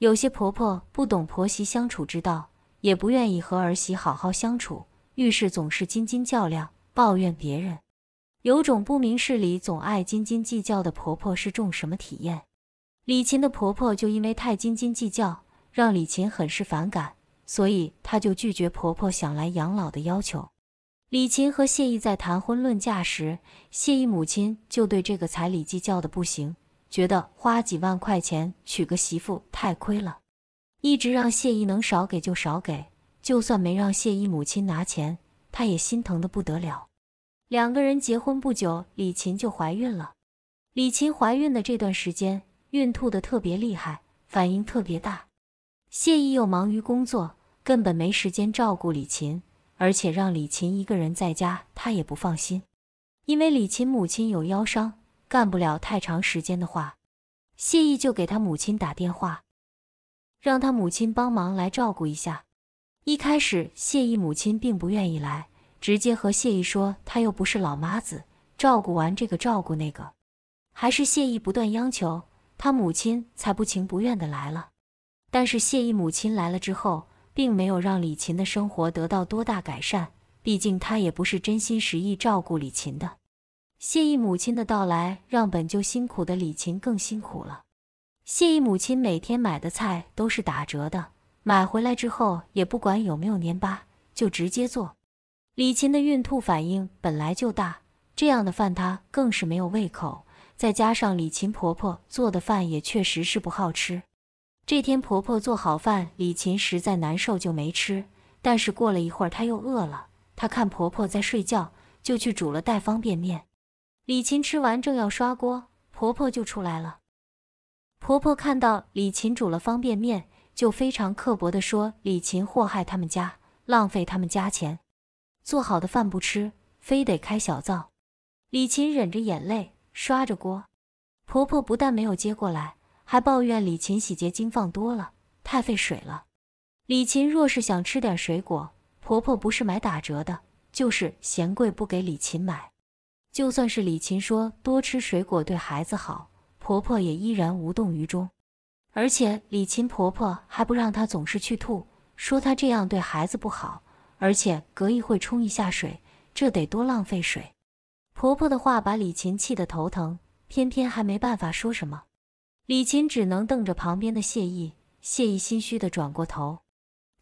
有些婆婆不懂婆媳相处之道，也不愿意和儿媳好好相处，遇事总是斤斤较量，抱怨别人，有种不明事理、总爱斤斤计较的婆婆是种什么体验？李琴的婆婆就因为太斤斤计较，让李琴很是反感，所以她就拒绝婆婆想来养老的要求。李琴和谢意在谈婚论嫁时，谢意母亲就对这个彩礼计较的不行。觉得花几万块钱娶个媳妇太亏了，一直让谢意能少给就少给，就算没让谢意母亲拿钱，她也心疼的不得了。两个人结婚不久，李琴就怀孕了。李琴怀孕的这段时间，孕吐的特别厉害，反应特别大。谢意又忙于工作，根本没时间照顾李琴，而且让李琴一个人在家，她也不放心，因为李琴母亲有腰伤。干不了太长时间的话，谢意就给他母亲打电话，让他母亲帮忙来照顾一下。一开始，谢意母亲并不愿意来，直接和谢意说他又不是老妈子，照顾完这个照顾那个。还是谢意不断央求他母亲，才不情不愿的来了。但是谢意母亲来了之后，并没有让李琴的生活得到多大改善，毕竟他也不是真心实意照顾李琴的。谢意母亲的到来，让本就辛苦的李琴更辛苦了。谢意母亲每天买的菜都是打折的，买回来之后也不管有没有粘巴，就直接做。李琴的孕吐反应本来就大，这样的饭她更是没有胃口。再加上李琴婆婆做的饭也确实是不好吃。这天婆婆做好饭，李琴实在难受就没吃。但是过了一会儿，她又饿了。她看婆婆在睡觉，就去煮了袋方便面。李琴吃完正要刷锅，婆婆就出来了。婆婆看到李琴煮了方便面，就非常刻薄地说：“李琴祸害他们家，浪费他们家钱，做好的饭不吃，非得开小灶。”李琴忍着眼泪刷着锅，婆婆不但没有接过来，还抱怨李琴洗洁精放多了，太费水了。李琴若是想吃点水果，婆婆不是买打折的，就是嫌贵不给李琴买。就算是李琴说多吃水果对孩子好，婆婆也依然无动于衷。而且李琴婆婆还不让她总是去吐，说她这样对孩子不好，而且隔一会冲一下水，这得多浪费水。婆婆的话把李琴气得头疼，偏偏还没办法说什么。李琴只能瞪着旁边的谢意，谢意心虚的转过头。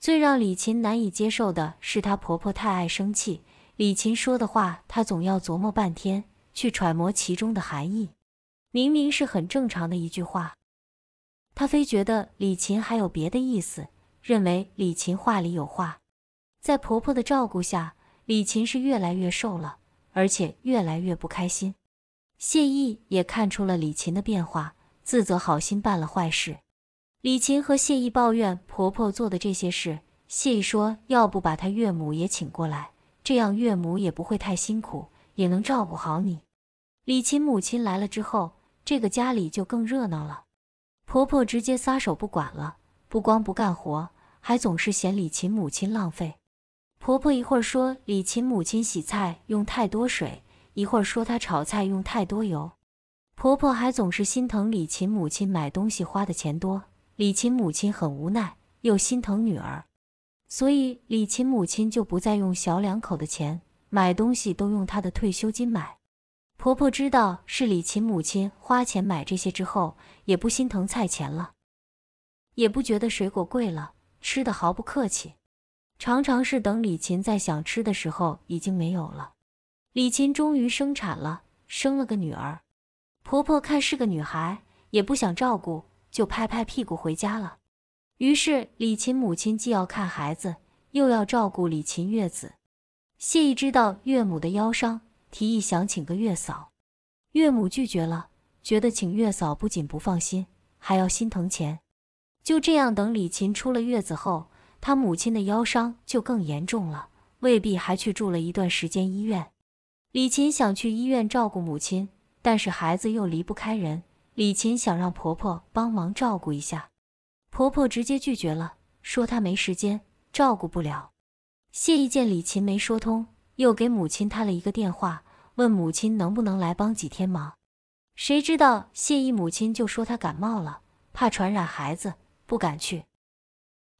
最让李琴难以接受的是，她婆婆太爱生气。李琴说的话，她总要琢磨半天，去揣摩其中的含义。明明是很正常的一句话，她非觉得李琴还有别的意思，认为李琴话里有话。在婆婆的照顾下，李琴是越来越瘦了，而且越来越不开心。谢意也看出了李琴的变化，自责好心办了坏事。李琴和谢意抱怨婆婆做的这些事，谢意说要不把她岳母也请过来。这样岳母也不会太辛苦，也能照顾好你。李琴母亲来了之后，这个家里就更热闹了。婆婆直接撒手不管了，不光不干活，还总是嫌李琴母亲浪费。婆婆一会儿说李琴母亲洗菜用太多水，一会儿说她炒菜用太多油。婆婆还总是心疼李琴母亲买东西花的钱多。李琴母亲很无奈，又心疼女儿。所以李琴母亲就不再用小两口的钱买东西，都用她的退休金买。婆婆知道是李琴母亲花钱买这些之后，也不心疼菜钱了，也不觉得水果贵了，吃的毫不客气。常常是等李琴在想吃的时候，已经没有了。李琴终于生产了，生了个女儿。婆婆看是个女孩，也不想照顾，就拍拍屁股回家了。于是李琴母亲既要看孩子，又要照顾李琴月子。谢意知道岳母的腰伤，提议想请个月嫂，岳母拒绝了，觉得请月嫂不仅不放心，还要心疼钱。就这样，等李琴出了月子后，她母亲的腰伤就更严重了，未必还去住了一段时间医院。李琴想去医院照顾母亲，但是孩子又离不开人，李琴想让婆婆帮忙照顾一下。婆婆直接拒绝了，说她没时间，照顾不了。谢意见李琴没说通，又给母亲打了一个电话，问母亲能不能来帮几天忙。谁知道谢意母亲就说她感冒了，怕传染孩子，不敢去。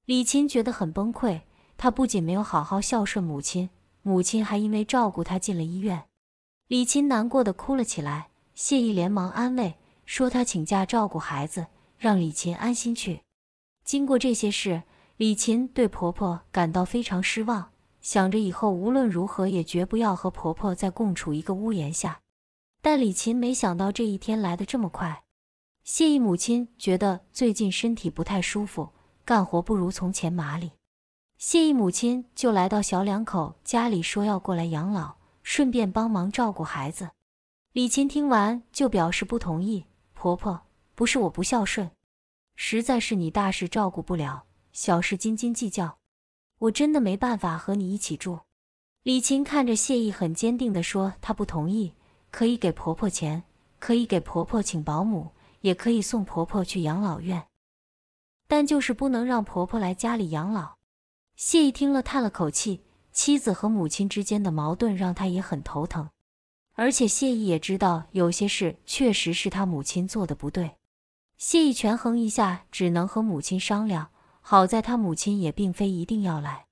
李琴觉得很崩溃，她不仅没有好好孝顺母亲，母亲还因为照顾她进了医院。李琴难过的哭了起来，谢意连忙安慰，说他请假照顾孩子，让李琴安心去。经过这些事，李琴对婆婆感到非常失望，想着以后无论如何也绝不要和婆婆再共处一个屋檐下。但李琴没想到这一天来得这么快。谢意母亲觉得最近身体不太舒服，干活不如从前麻利，谢意母亲就来到小两口家里，说要过来养老，顺便帮忙照顾孩子。李琴听完就表示不同意：“婆婆，不是我不孝顺。”实在是你大事照顾不了，小事斤斤计较，我真的没办法和你一起住。李琴看着谢意，很坚定地说：“她不同意，可以给婆婆钱，可以给婆婆请保姆，也可以送婆婆去养老院，但就是不能让婆婆来家里养老。”谢意听了，叹了口气。妻子和母亲之间的矛盾让他也很头疼，而且谢意也知道有些事确实是他母亲做的不对。谢意权衡一下，只能和母亲商量。好在她母亲也并非一定要来。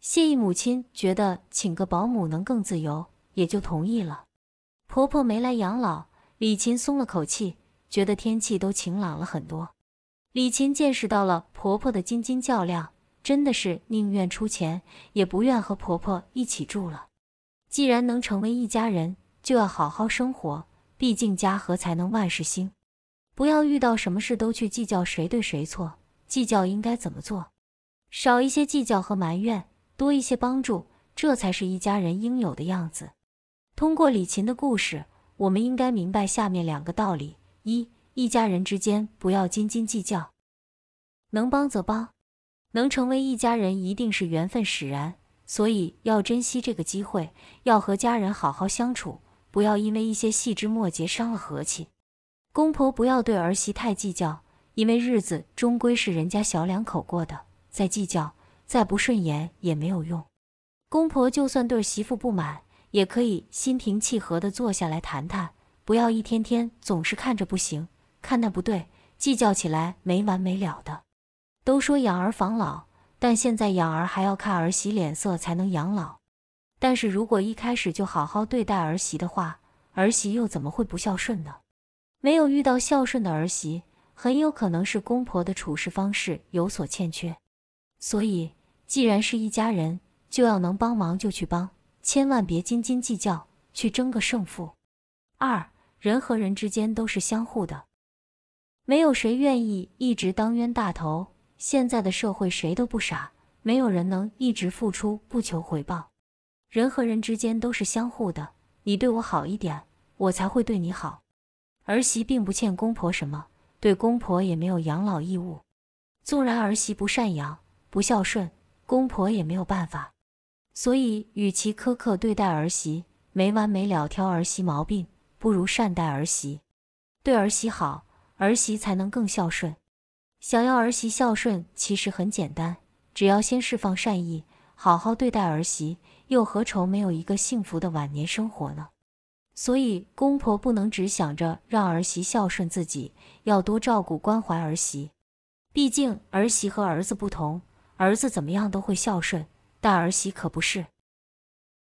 谢意母亲觉得请个保姆能更自由，也就同意了。婆婆没来养老，李琴松了口气，觉得天气都晴朗了很多。李琴见识到了婆婆的斤斤较量，真的是宁愿出钱也不愿和婆婆一起住了。既然能成为一家人，就要好好生活，毕竟家和才能万事兴。不要遇到什么事都去计较谁对谁错，计较应该怎么做，少一些计较和埋怨，多一些帮助，这才是一家人应有的样子。通过李琴的故事，我们应该明白下面两个道理：一、一家人之间不要斤斤计较，能帮则帮；能成为一家人一定是缘分使然，所以要珍惜这个机会，要和家人好好相处，不要因为一些细枝末节伤了和气。公婆不要对儿媳太计较，因为日子终归是人家小两口过的，再计较再不顺眼也没有用。公婆就算对媳妇不满，也可以心平气和地坐下来谈谈，不要一天天总是看着不行，看那不对，计较起来没完没了的。都说养儿防老，但现在养儿还要看儿媳脸色才能养老。但是如果一开始就好好对待儿媳的话，儿媳又怎么会不孝顺呢？没有遇到孝顺的儿媳，很有可能是公婆的处事方式有所欠缺。所以，既然是一家人，就要能帮忙就去帮，千万别斤斤计较去争个胜负。二人和人之间都是相互的，没有谁愿意一直当冤大头。现在的社会谁都不傻，没有人能一直付出不求回报。人和人之间都是相互的，你对我好一点，我才会对你好。儿媳并不欠公婆什么，对公婆也没有养老义务。纵然儿媳不赡养、不孝顺，公婆也没有办法。所以，与其苛刻对待儿媳，没完没了挑儿媳毛病，不如善待儿媳。对儿媳好，儿媳才能更孝顺。想要儿媳孝顺，其实很简单，只要先释放善意，好好对待儿媳，又何愁没有一个幸福的晚年生活呢？所以，公婆不能只想着让儿媳孝顺自己，要多照顾、关怀儿媳。毕竟，儿媳和儿子不同，儿子怎么样都会孝顺，但儿媳可不是。